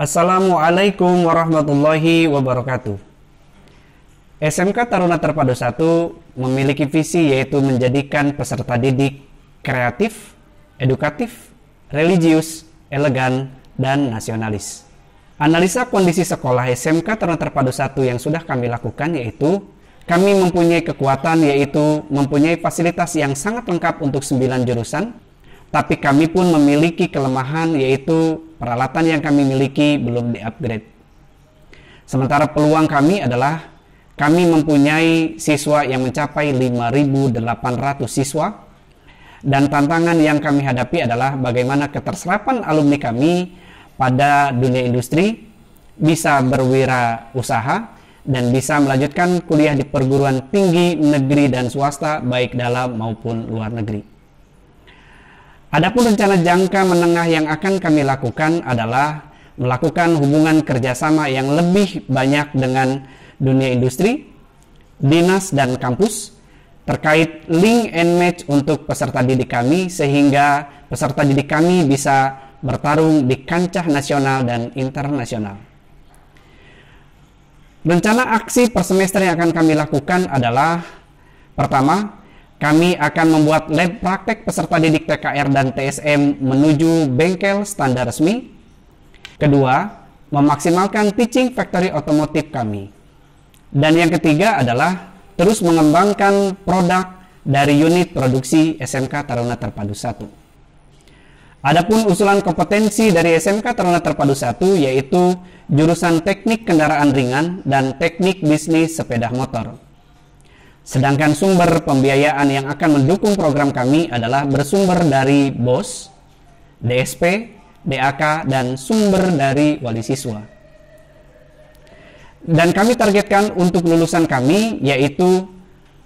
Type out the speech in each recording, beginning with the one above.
Assalamualaikum warahmatullahi wabarakatuh. SMK Taruna Terpadu 1 memiliki visi yaitu menjadikan peserta didik kreatif, edukatif, religius, elegan, dan nasionalis. Analisa kondisi sekolah SMK Taruna Terpadu 1 yang sudah kami lakukan yaitu kami mempunyai kekuatan yaitu mempunyai fasilitas yang sangat lengkap untuk 9 jurusan, tapi kami pun memiliki kelemahan yaitu peralatan yang kami miliki belum diupgrade. Sementara peluang kami adalah kami mempunyai siswa yang mencapai 5.800 siswa dan tantangan yang kami hadapi adalah bagaimana keterserapan alumni kami pada dunia industri bisa berwirausaha dan bisa melanjutkan kuliah di perguruan tinggi negeri dan swasta baik dalam maupun luar negeri. Adapun rencana jangka menengah yang akan kami lakukan adalah melakukan hubungan kerjasama yang lebih banyak dengan dunia industri, dinas, dan kampus terkait link and match untuk peserta didik kami sehingga peserta didik kami bisa bertarung di kancah nasional dan internasional. Rencana aksi per semester yang akan kami lakukan adalah pertama, kami akan membuat lab praktek peserta didik TKR dan TSM menuju bengkel standar resmi. Kedua, memaksimalkan teaching factory otomotif kami. Dan yang ketiga adalah terus mengembangkan produk dari unit produksi SMK Taruna Terpadu 1. Adapun usulan kompetensi dari SMK Taruna Terpadu 1 yaitu jurusan teknik kendaraan ringan dan teknik bisnis sepeda motor. Sedangkan sumber pembiayaan yang akan mendukung program kami adalah bersumber dari BOS, DSP, DAK, dan sumber dari wali siswa. Dan kami targetkan untuk lulusan kami yaitu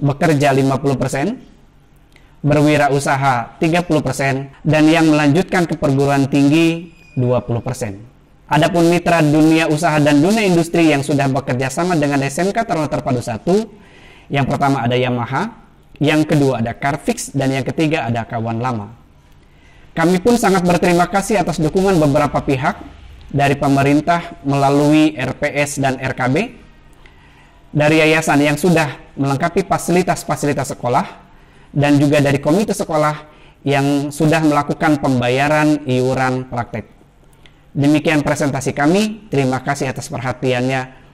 bekerja 50%, berwirausaha 30%, dan yang melanjutkan ke perguruan tinggi 20%. Adapun mitra dunia usaha dan dunia industri yang sudah bekerja sama dengan SMK Taruna Terpadu 1 yang pertama ada Yamaha, yang kedua ada Carfix, dan yang ketiga ada kawan lama. Kami pun sangat berterima kasih atas dukungan beberapa pihak dari pemerintah melalui RPS dan RKB, dari yayasan yang sudah melengkapi fasilitas-fasilitas sekolah, dan juga dari komite sekolah yang sudah melakukan pembayaran iuran praktek. Demikian presentasi kami. Terima kasih atas perhatiannya.